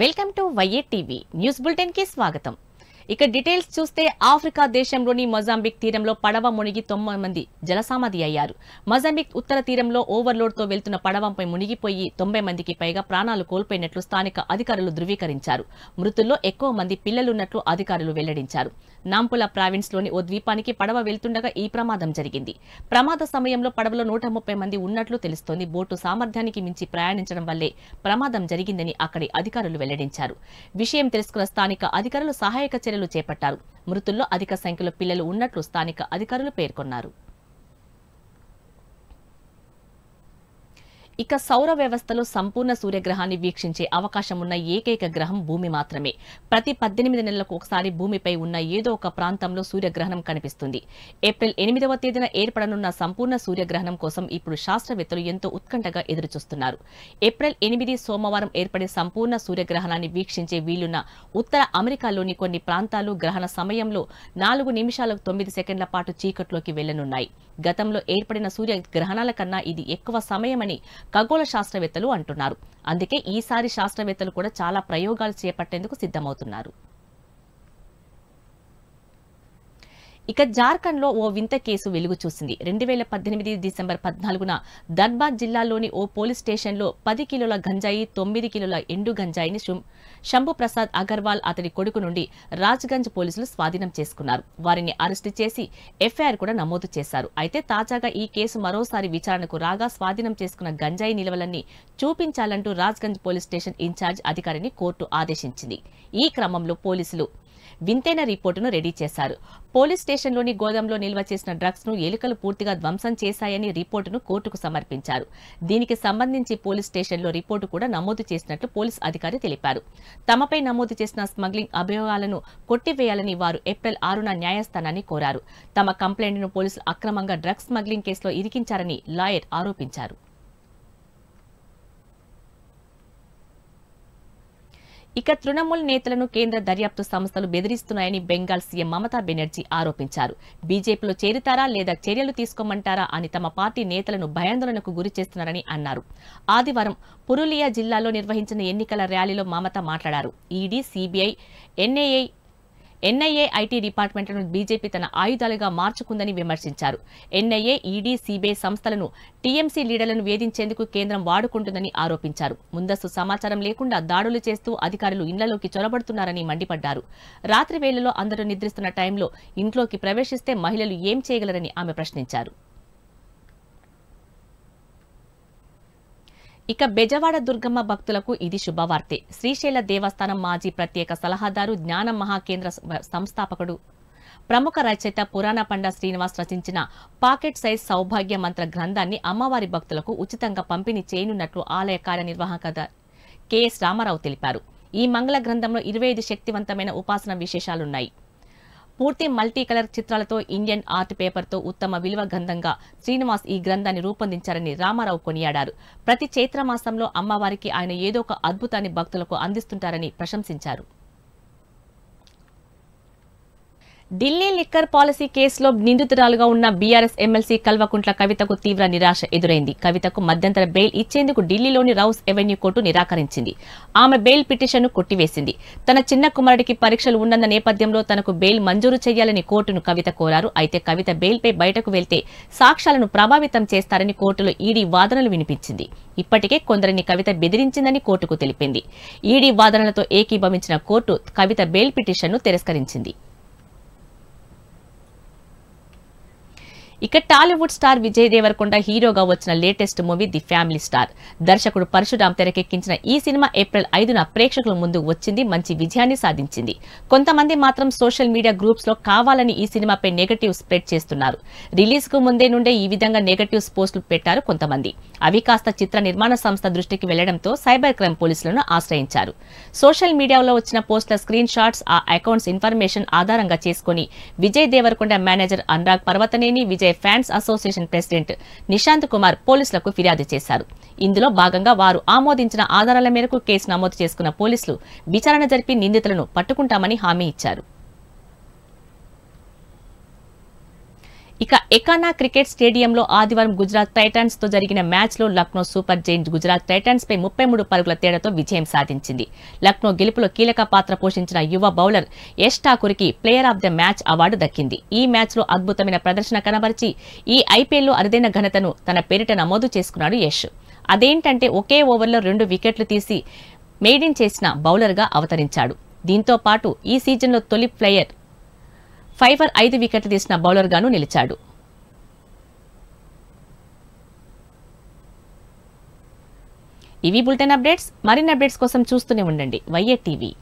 welcome to వైఏ TV news bulletin కి స్వాగతం ఇక డీటెయిల్స్ చూస్తే ఆఫ్రికా దేశంలోని మొజాంబిక్ తీరంలో పడవ మునిగి తొమ్మిది మంది జలసామాధి అయ్యారు మొజాంబిక్ ఉత్తర తీరంలో ఓవర్లోడ్ తో వెళ్తున్న పడవంపై మునిగిపోయి తొంభై మందికి పైగా ప్రాణాలు కోల్పోయినట్లు స్థానిక అధికారులు ధృవీకరించారు మృతుల్లో ఎక్కువ మంది పిల్లలున్నట్లు అధికారులు వెల్లడించారు నాంపుల లోని ఓ ద్వీపానికి పడవ వెళ్తుండగా ఈ ప్రమాదం జరిగింది ప్రమాద సమయంలో పడవలో నూట మంది ఉన్నట్లు తెలుస్తోంది బోటు సామర్థ్యానికి మించి ప్రయాణించడం వల్లే ప్రమాదం జరిగిందని అక్కడి అధికారులు వెల్లడించారు విషయం తెలుసుకున్న స్థానిక అధికారులు సహాయక చర్యలు చర్యలు చేపట్టారు మృతుల్లో అధిక సంఖ్యలో పిల్లలు ఉన్నట్లు స్థానిక అధికారులు పేర్కొన్నారు ఇక సౌర వ్యవస్థలో సంపూర్ణ సూర్యగ్రహాన్ని వీక్షించే అవకాశం ఉన్న ఏకైక గ్రహం భూమి మాత్రమే ప్రతి పద్దెనిమిది నెలలకు ఒకసారి భూమిపై ఉన్న ఏదో ఒక ప్రాంతంలో సూర్యగ్రహణం కనిపిస్తుంది ఏప్రిల్ ఎనిమిదవ తేదీన ఏర్పడనున్న సంపూర్ణ సూర్యగ్రహణం కోసం ఇప్పుడు శాస్త్రవేత్తలు ఎంతో ఉత్కంఠగా ఎదురుచూస్తున్నారు ఏప్రిల్ ఎనిమిది సోమవారం ఏర్పడే సంపూర్ణ సూర్యగ్రహణాన్ని వీక్షించే వీలున్న ఉత్తర అమెరికాలోని కొన్ని ప్రాంతాలు గ్రహణ సమయంలో నాలుగు నిమిషాలకు తొమ్మిది సెకండ్ల పాటు చీకట్లోకి వెళ్లనున్నాయి గతంలో ఏర్పడిన సూర్య గ్రహణాల కన్నా ఇది ఎక్కువ సమయమని ఖగోళ శాస్త్రవేత్తలు అంటున్నారు అందుకే ఈసారి శాస్త్రవేత్తలు కూడా చాలా ప్రయోగాలు చేపట్టేందుకు సిద్ధమవుతున్నారు ఇక జార్ఖండ్ లో ఓ వింత కేసు వెలుగు చూసింది రెండు వేల పద్దెనిమిది డిసెంబర్ పద్నాలుగున ధన్బాద్ జిల్లాలోని ఓ పోలీస్ లో పది కిలోల గంజాయి తొమ్మిది కిలోల ఎండు గంజాయిని శంభు ప్రసాద్ అగర్వాల్ అతడి కొడుకు నుండి రాజ్గంజ్ పోలీసులు స్వాధీనం చేసుకున్నారు వారిని అరెస్టు చేసి ఎఫ్ఐఆర్ కూడా నమోదు చేశారు అయితే తాజాగా ఈ కేసు మరోసారి విచారణకు రాగా స్వాధీనం చేసుకున్న గంజాయి నిల్వలన్నీ చూపించాలంటూ రాజ్గంజ్ పోలీస్ స్టేషన్ ఇన్ఛార్జ్ అధికారిని కోర్టు ఆదేశించింది ఈ క్రమంలో పోలీసులు వింతైన రిపోర్టును రెడీ చేశారు పోలీస్ స్టేషన్లోని గోదాంలో నిల్వ చేసిన డ్రగ్స్ ను ఎలుకలు పూర్తిగా ధ్వంసం చేశాయని రిపోర్టును కోర్టుకు సమర్పించారు దీనికి సంబంధించి పోలీస్ స్టేషన్లో రిపోర్టు కూడా నమోదు చేసినట్లు పోలీస్ అధికారి తెలిపారు తమపై నమోదు చేసిన స్మగ్లింగ్ అభియోగాలను కొట్టివేయాలని వారు ఏప్రిల్ ఆరున న్యాయస్థానాన్ని కోరారు తమ కంప్లైంట్ను పోలీసులు అక్రమంగా డ్రగ్స్ స్మగ్లింగ్ కేసులో ఇరికించారని లాయర్ ఆరోపించారు ఇక తృణమూల్ నేతలను కేంద్ర దర్యాప్తు సంస్థలు బెదిరిస్తున్నాయని బెంగాల్ సీఎం మమతా బెనర్జీ ఆరోపించారు బీజేపీలో చేరుతారా లేదా చర్యలు తీసుకోమంటారా అని తమ పార్టీ నేతలను భయాందోళనకు గురి చేస్తున్నారని అన్నారు ఆదివారం పురులియా జిల్లాలో నిర్వహించిన ఎన్నికల ర్యాలీలో మమత మాట్లాడారు ED CBI NAI NIA IT డిపార్ట్మెంట్లను బీజేపీ తన ఆయుధాలుగా మార్చుకుందని విమర్శించారు ఎన్ఐఏ ఈడీ సిబిఐ సంస్థలను టీఎంసీ లీడర్లను వేధించేందుకు కేంద్రం వాడుకుంటుందని ఆరోపించారు ముందస్తు సమాచారం లేకుండా దాడులు చేస్తూ అధికారులు ఇళ్లలోకి చొరబడుతున్నారని మండిపడ్డారు రాత్రి వేళలో అందరూ నిద్రిస్తున్న టైంలో ఇంట్లోకి ప్రవేశిస్తే మహిళలు ఏం చేయగలరని ఆమె ప్రశ్నించారు ఇక బెజవాడ దుర్గమ్మ భక్తులకు ఇది శుభవార్తే శ్రీశైల దేవస్థానం మాజీ ప్రత్యేక సలహాదారు జ్ఞాన మహాకేంద్ర సంస్థాపకుడు ప్రముఖ రచయిత పురాణ పండ శ్రీనివాస్ రచించిన పాకెట్ సైజ్ సౌభాగ్య మంత్ర గ్రంథాన్ని అమ్మవారి భక్తులకు ఉచితంగా పంపిణీ చేయనున్నట్లు ఆలయ కార్యనిర్వాహక కెఎస్ రామారావు తెలిపారు ఈ మంగళ గ్రంథంలో ఇరవై ఐదు శక్తివంతమైన ఉపాసన విశేషాలున్నాయి పూర్తి మల్టీ కలర్ చిత్రాలతో ఇండియన్ ఆర్ట్ పేపర్తో ఉత్తమ విలువ గ్రంథంగా శ్రీనివాస్ ఈ గ్రంథాన్ని రూపొందించారని రామారావు కొనియాడారు ప్రతి చైత్రమాసంలో అమ్మవారికి ఆయన ఏదో ఒక అద్భుతాన్ని భక్తులకు అందిస్తుంటారని ప్రశంసించారు ఢిల్లీ లిక్కర్ పాలసీ కేసులో నిందితురాలుగా ఉన్న బీఆర్ఎస్ ఎమ్మెల్సీ కల్వకుంట్ల కవితకు తీవ్ర నిరాశ ఎదురైంది కవితకు మధ్యంతర బెయిల్ ఇచ్చేందుకు ఢిల్లీలోని రౌస్ ఎవెన్యూ కోర్టు నిరాకరించింది ఆమె బెయిల్ పిటిషన్ను కొట్టివేసింది తన చిన్న కుమారుడికి పరీక్షలు ఉన్నన్న నేపథ్యంలో తనకు బెయిల్ మంజూరు చేయాలని కోర్టును కవిత కోరారు అయితే కవిత బెయిల్పై బయటకు వెళ్తే సాక్ష్యాలను ప్రభావితం చేస్తారని కోర్టులో ఈడీ వాదనలు వినిపించింది ఇప్పటికే కొందరిని కవిత బెదిరించిందని కోర్టుకు తెలిపింది ఈడీ వాదనలతో ఏకీభవించిన కోర్టు కవిత బెయిల్ పిటిషన్ను తిరస్కరించింది ఇక టాలీవుడ్ స్టార్ విజయ్ దేవరకొండ హీరోగా వచ్చిన latest movie the family star దర్శకుడు పరశురామ్ తెరకెక్కించిన ఈ సినిమా ఏప్రిల్ ఐదున ప్రేక్షకుల ముందు వచ్చింది మంచి విజయాన్ని సాధించింది కొంతమంది మాత్రం సోషల్ మీడియా గ్రూప్స్ లో కావాలని ఈ సినిమాపై నెగటివ్ స్ప్రెడ్ చేస్తున్నారు రిలీజ్ కు ముందే నుండే ఈ విధంగా నెగటివ్స్ పోస్టులు పెట్టారు కొంతమంది అవి కాస్త చిత్ర నిర్మాణ సంస్థ దృష్టికి వెళ్లడంతో సైబర్ క్రైమ్ పోలీసులను ఆశ్రయించారు సోషల్ మీడియాలో వచ్చిన పోస్టుల స్క్రీన్ షాట్స్ ఆ అకౌంట్స్ ఇన్ఫర్మేషన్ ఆధారంగా చేసుకుని విజయ్ దేవరకొండ మేనేజర్ అనురాగ్ పర్వతనేని విజయ్ ఎస్ఏ fans association president Nishanth Kumar పోలీసులకు ఫిర్యాదు చేశారు ఇందులో భాగంగా వారు ఆమోదించిన ఆధారాల మేరకు కేసు నమోదు చేసుకున్న పోలీసులు విచారణ జరిపి నిందితులను పట్టుకుంటామని హామీ ఇచ్చారు ఇక ఎకానా క్రికెట్ స్టేడియంలో ఆదివారం గుజరాత్ టైటన్స్ తో జరిగిన మ్యాచ్లో Lucknow super giants Gujarat titans పై ముప్పై మూడు పరుగుల తేడాతో విజయం సాధించింది లక్నో గెలుపులో కీలక పాత్ర పోషించిన యువ బౌలర్ యష్ ఠాకూర్కి player of the match award దక్కింది ఈ మ్యాచ్లో అద్భుతమైన ప్రదర్శన కనబరిచి ఈ ఐపీఎల్లో అరుదైన ఘనతను తన పేరిట నమోదు చేసుకున్నాడు యష్ అదేంటంటే ఒకే ఓవర్లో రెండు వికెట్లు తీసి మెయిడిన్ చేసిన బౌలర్గా అవతరించాడు దీంతో పాటు ఈ సీజన్లో తొలి ప్లేయర్ ఫైవర్ ఐదు వికెట్లు తీసిన బౌలర్గాను నిలిచాడు ఇవి బులెటిన్ అప్డేట్స్ మరిన్ని అప్డేట్స్ కోసం చూస్తూనే ఉండండి వైఏ టీవీ